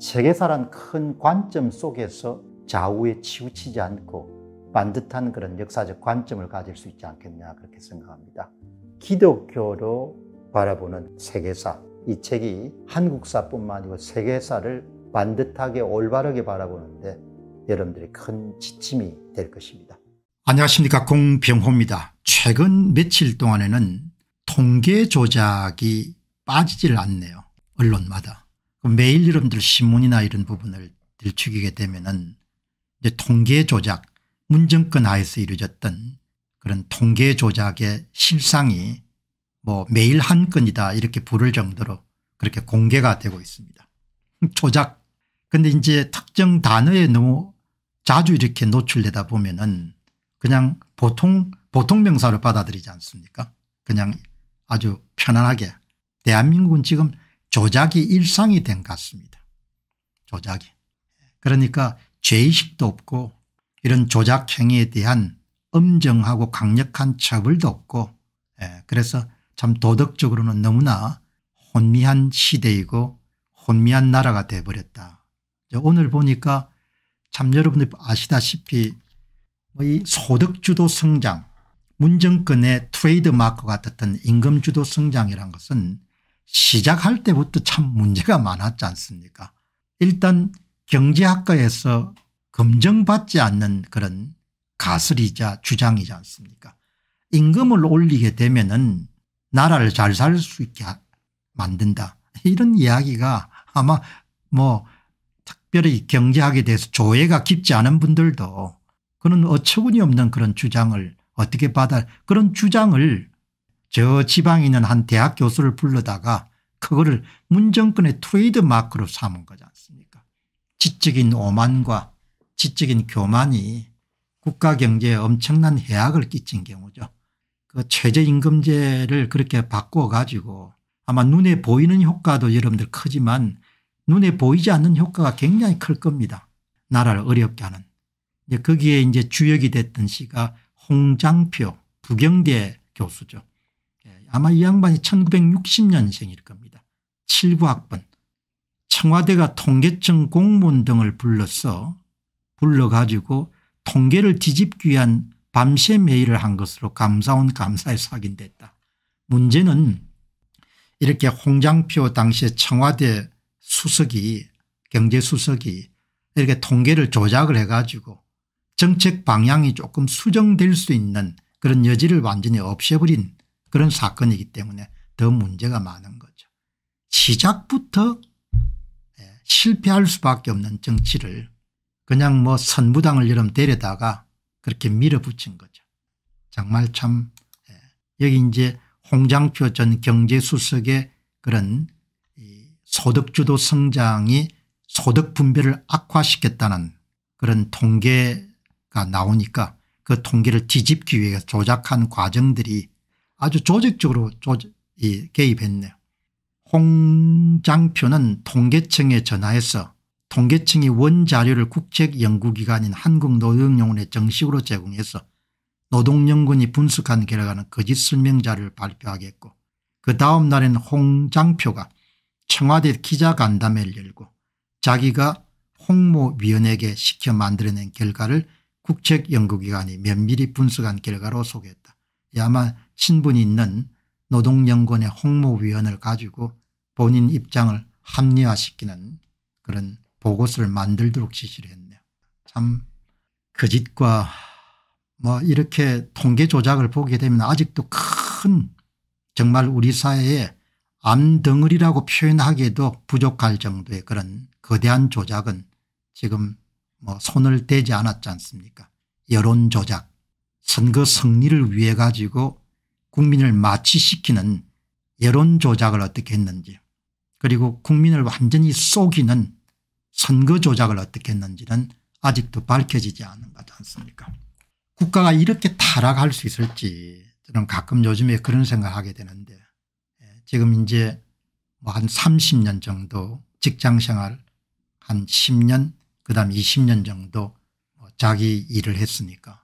세계사란 큰 관점 속에서 좌우에 치우치지 않고 반듯한 그런 역사적 관점을 가질 수 있지 않겠냐 그렇게 생각합니다. 기독교로 바라보는 세계사 이 책이 한국사뿐만 아니고 세계사를 반듯하게 올바르게 바라보는데 여러분들이 큰 지침이 될 것입니다. 안녕하십니까 공병호입니다. 최근 며칠 동안에는 통계 조작이 빠지질 않네요. 언론마다. 매일 여러분들 신문이나 이런 부분을 들추게 되면은 통계 조작 문정권 하에서 이루어졌던 그런 통계 조작의 실상이 뭐 매일 한 건이다 이렇게 부를 정도로 그렇게 공개가 되고 있습니다. 조작 근데 이제 특정 단어에 너무 자주 이렇게 노출되다 보면은 그냥 보통 보통 명사로 받아들이지 않습니까 그냥 아주 편안하게 대한민국은 지금 조작이 일상이 된 것 같습니다. 조작이. 그러니까 죄의식도 없고 이런 조작 행위에 대한 엄정하고 강력한 처벌도 없고 예, 그래서 참 도덕적으로는 너무나 혼미한 시대이고 혼미한 나라가 돼버렸다. 오늘 보니까 참 여러분들 아시다시피 뭐 이 소득주도 성장 문정권의 트레이드마크 같았던 임금주도 성장이란 것은 시작할 때부터 참 문제가 많았지 않습니까 일단 경제학과에서 검증받지 않는 그런 가설이자 주장이지 않습니까 임금을 올리게 되면 은 나라를 잘 살 수 있게 만든다 이런 이야기가 아마 뭐 특별히 경제학에 대해서 조예가 깊지 않은 분들도 그런 어처구니없는 그런 주장을 어떻게 받아 그런 주장을 저 지방에 있는 한 대학 교수를 불러다가 그거를 문정권의 트레이드 마크로 삼은 거지 않습니까 지적인 오만과 지적인 교만이 국가 경제에 엄청난 해악을 끼친 경우죠. 그 최저임금제를 그렇게 바꿔 가지고 아마 눈에 보이는 효과도 여러분들 크지만 눈에 보이지 않는 효과가 굉장히 클 겁니다. 나라를 어렵게 하는. 이제 거기에 이제 주역이 됐던 시가 홍장표 부경대 교수죠. 아마 이 양반이 1960년생일 겁니다. 7 9학번 청와대가 통계청 공무원 등을 불러서 불러가지고 통계를 뒤집기 위한 밤새 메일을 한 것으로 감사원 감사에서 확인됐다. 문제는 이렇게 홍장표 당시에 청와대 수석이 경제수석이 이렇게 통계를 조작을 해가지고 정책 방향이 조금 수정될 수 있는 그런 여지를 완전히 없애버린 그런 사건이기 때문에 더 문제가 많은 거죠. 시작부터 예, 실패할 수밖에 없는 정치를 그냥 뭐 선부당을 이름 데려다가 그렇게 밀어붙인 거죠. 정말 참 예, 여기 이제 홍장표 전 경제수석의 그런 소득주도 성장이 소득 분배를 악화시켰다는 그런 통계가 나오니까 그 통계를 뒤집기 위해 조작한 과정들이 아주 조직적으로 조직 개입했네요. 홍장표는 통계청에 전화해서 통계청이 원자료를 국책연구기관인 한국노동연원에 정식으로 제공해서 노동연구원이 분석한 결과는 거짓 설명자를 발표하겠고 그 다음 날엔 홍장표가 청와대 기자간담회를 열고 자기가 홍모 위원에게 시켜 만들어낸 결과를 국책연구기관이 면밀히 분석한 결과로 소개했다. 야마 신분이 있는 노동연구원의 홍무위원을 가지고 본인 입장을 합리화시키는 그런 보고서를 만들도록 지시를 했네요. 참 거짓과 뭐 이렇게 통계 조작을 보게 되면 아직도 큰 정말 우리 사회에 암덩어리라고 표현하기에도 부족할 정도의 그런 거대한 조작은 지금 뭐 손을 대지 않았지 않습니까 여론 조작 선거 승리를 위해 가지고 국민을 마취시키는 여론 조작을 어떻게 했는지 그리고 국민을 완전히 속이는 선거 조작을 어떻게 했는지는 아직도 밝혀지지 않은 것 같지 않습니까 국가가 이렇게 타락할 수 있을지 저는 가끔 요즘에 그런 생각하게 을 되는데 예, 지금 이제 뭐한 30년 정도 직장생활 한 10년 그다음 20년 정도 뭐 자기 일을 했으니까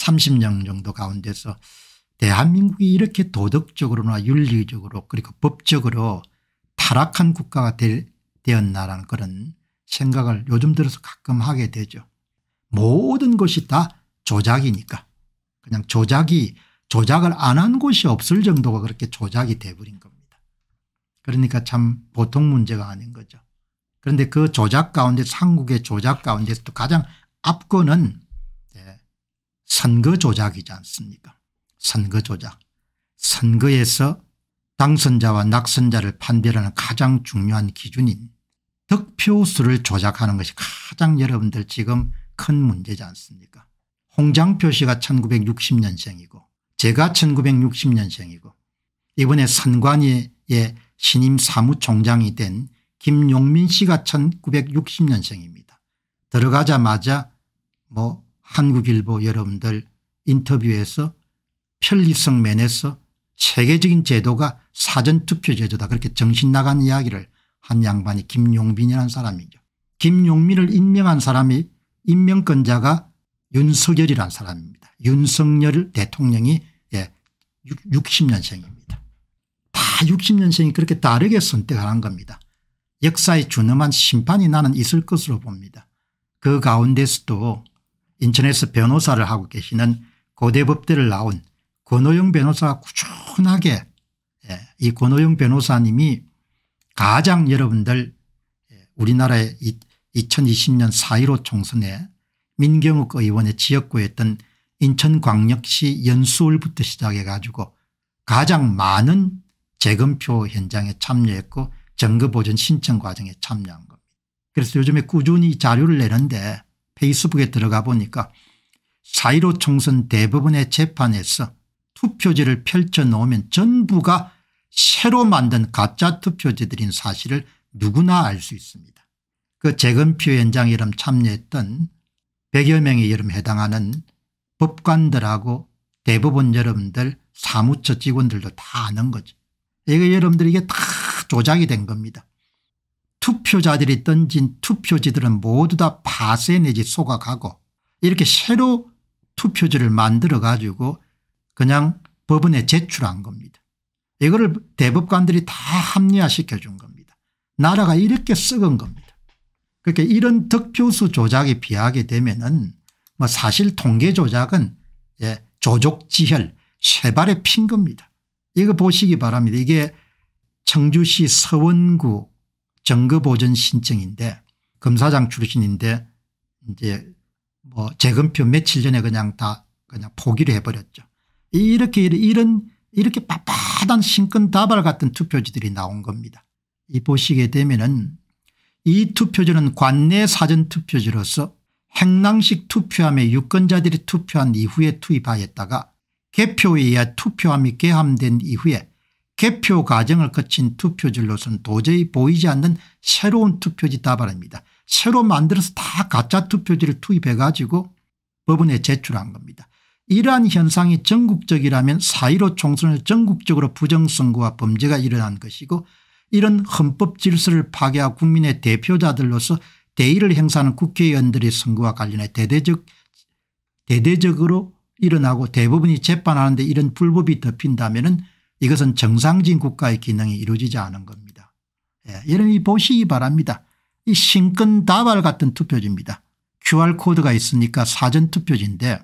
30년 정도 가운데서 대한민국이 이렇게 도덕적으로나 윤리적으로 그리고 법적으로 타락한 국가가 되, 었나라는 그런 생각을 요즘 들어서 가끔 하게 되죠. 모든 것이 다 조작이니까 그냥 조작이 조작을 안 한 곳이 없을 정도가 그렇게 조작이 돼버린 겁니다. 그러니까 참 보통 문제가 아닌 거죠. 그런데 그 조작 가운데 상국의 조작 가운데서도 가장 앞권은 선거 조작이지 않습니까 선거 조작. 선거에서 당선자와 낙선자를 판별하는 가장 중요한 기준인 득표수를 조작하는 것이 가장 여러분들 지금 큰 문제지 않습니까 홍장표 씨가 1960년생이고 제가 1960년생이고 이번에 선관위의 신임 사무총장이 된 김용민 씨가 1960년생입니다. 들어가자마자 뭐 한국일보 여러분들 인터뷰에서 편리성 면에서 체계적인 제도가 사전투표 제도다 그렇게 정신 나간 이야기를 한 양반이 김용빈이라는 사람이죠. 김용민을 임명한 사람이 임명권자가 윤석열이라는 사람입니다. 윤석열 대통령이 예, 60년생입니다. 다 60년생이 그렇게 다르게 선택한 을 겁니다. 역사에 준엄한 심판이 나는 있을 것으로 봅니다. 그 가운데서도 인천에서 변호사를 하고 계시는 고대법대를 나온 권호영 변호사가 꾸준하게 예, 이 권호영 변호사님이 가장 여러분들 예, 우리나라의 2020년 4.15 총선에 민경욱 의원의 지역구였던 인천광역시 연수울부터 시작해 가지고 가장 많은 재검표 현장에 참여했고 정거보전 신청 과정에 참여한 겁니다. 그래서 요즘에 꾸준히 자료를 내는데 페이스북에 들어가 보니까 사1 5 총선 대법원의 재판에서 투표지를 펼쳐놓으면 전부가 새로 만든 가짜 투표지들인 사실을 누구나 알 수 있습니다. 그 재검표 현장 이름 참여했던 100여 명의 여름 해당하는 법관들하고 대법원 여러분들 사무처 직원들도 다 아는 거죠. 이거 여러분들 이게 다 조작이 된 겁니다. 투표자들이 던진 투표지들은 모두 다 파쇄 내지 소각하고 이렇게 새로 투표지를 만들어 가지고 그냥 법원에 제출한 겁니다. 이거를 대법관들이 다 합리화시켜 준 겁니다. 나라가 이렇게 썩은 겁니다. 그렇게 그러니까 이런 득표수 조작에 비하게 되면은 뭐 사실 통계 조작은 예, 조족지혈 쇠발의 핀 겁니다. 이거 보시기 바랍니다. 이게 청주시 서원구 정거보전 신청인데 검사장 출신인데 이제 뭐 재검표 며칠 전에 그냥 다 그냥 포기를 해버렸죠. 이렇게 이런 이렇게 빳빳한 신권다발 같은 투표지들이 나온 겁니다. 이 보시게 되면은 이 투표지는 관내 사전투표지로서 행랑식 투표함에 유권자들이 투표한 이후에 투입하였다가 개표에 의해 투표함이 개함된 이후에 개표 과정을 거친 투표지로서는 도저히 보이지 않는 새로운 투표지 다발입니다. 새로 만들어서 다 가짜 투표지를 투입해 가지고 법원에 제출한 겁니다. 이러한 현상이 전국적이라면 4.15 총선을 전국적으로 부정선거와 범죄가 일어난 것이고 이런 헌법 질서를 파괴하고 국민의 대표자들로서 대의를 행사하는 국회의원들의 선거와 관련해 대대적, 대대적으로 일어나고 대부분이 재판하는데 이런 불법이 덮인다면 은 이것은 정상적인 국가의 기능이 이루어지지 않은 겁니다. 예, 여러분이 보시기 바랍니다. 이 신권다발 같은 투표지입니다. QR코드가 있으니까 사전투표지인데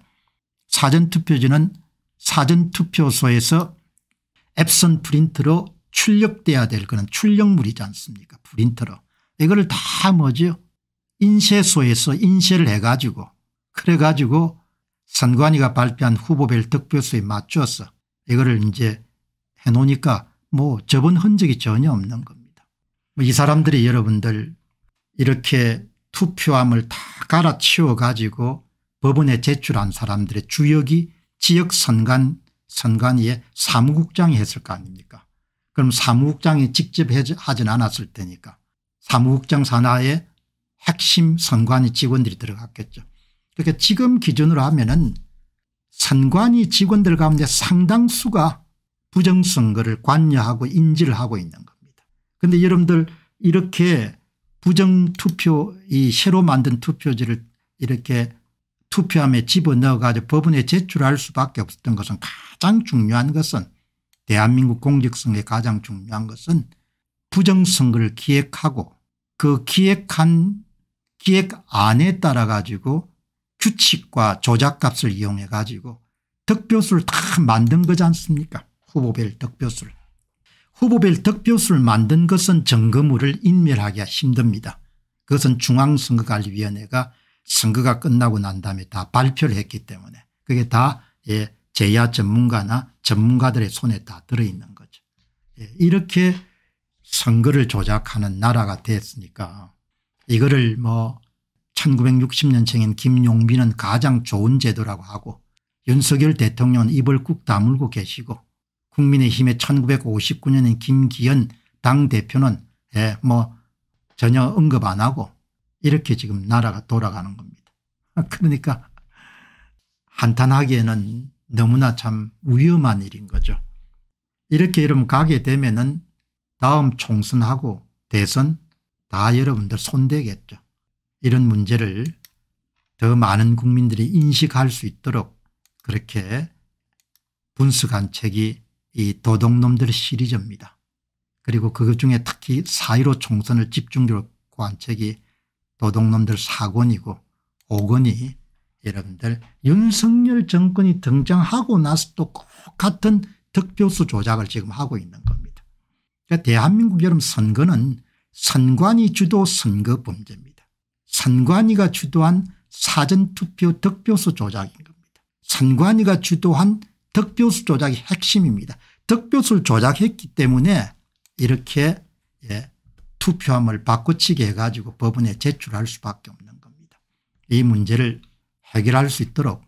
사전투표지는 사전투표소에서 앱선 프린트로 출력돼야 될 그런 출력물이지 않습니까 프린터로. 이거를 다 뭐죠 인쇄소에서 인쇄를 해가지고 그래가지고 선관위가 발표한 후보별 득표수에 맞추서 이거를 이제 해놓으니까 뭐 접은 흔적이 전혀 없는 겁니다. 뭐 이 사람들이 여러분들 이렇게 투표함을 다 갈아치워 가지고 법원에 제출한 사람들의 주역이 지역 선관 선관위의 사무국장이 했을 거 아닙니까 그럼 사무국장이 직접 하진 않았을 테니까 사무국장 산하의 핵심 선관위 직원들이 들어갔겠죠. 그러니까 지금 기준으로 하면 은 선관위 직원들 가운데 상당수가 부정선거를 관여하고 인지를 하고 있는 겁니다. 그런데 여러분들 이렇게 부정투표 이 새로 만든 투표지를 이렇게 투표함에 집어넣어 가지고 법원에 제출할 수밖에 없었던 것은 가장 중요한 것은 대한민국 공직성의 가장 중요한 것은 부정선거를 기획하고 그 기획한 기획안에 따라 가지고 규칙과 조작값을 이용해 가지고 득표수를 다 만든 거지 않습니까 후보별 득표술. 후보별 득표수를 만든 것은 점검을 인멸하기가 힘듭니다. 그것은 중앙선거관리위원회가 선거가 끝나고 난 다음에 다 발표를 했기 때문에 그게 다 예, 제야 전문가나 전문가들의 손에 다 들어있는 거죠. 예, 이렇게 선거를 조작하는 나라가 됐으니까 이거를 뭐 1960년생인 김용민은 가장 좋은 제도라고 하고 윤석열 대통령은 입을 꾹 다물고 계시고 국민의힘의 1959년인 김기현 당대표는 예, 뭐 전혀 언급 안 하고 이렇게 지금 나라가 돌아가는 겁니다. 그러니까 한탄하기에는 너무나 참 위험한 일인 거죠. 이렇게 여러분 가게 되면은 다음 총선하고 대선 다 여러분들 손대겠죠. 이런 문제를 더 많은 국민들이 인식할 수 있도록 그렇게 분수간 책이 이 도둑놈들 시리즈입니다. 그리고 그것 중에 특히 4.15 총선을 집중적으로 고한 책이 도둑놈들 4권이고 5권이 여러분들 윤석열 정권이 등장하고 나서도 꼭 같은 득표수 조작을 지금 하고 있는 겁니다. 그러니까 대한민국 여러분 선거는 선관위 주도 선거 범죄입니다. 선관위가 주도한 사전투표 득표수 조작인 겁니다. 선관위가 주도한 득표수 조작이 핵심입니다. 득표수를 조작했기 때문에 이렇게 예, 투표함을 바꿔치기 해가지고 법원에 제출할 수밖에 없는 겁니다. 이 문제를 해결할 수 있도록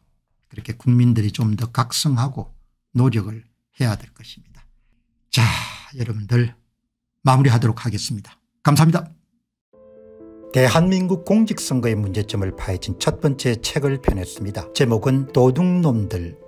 그렇게 국민들이 좀 더 각성하고 노력을 해야 될 것입니다. 자 여러분들 마무리하도록 하겠습니다. 감사합니다. 대한민국 공직선거의 문제점을 파헤친 첫 번째 책을 펴냈습니다. 제목은 도둑놈들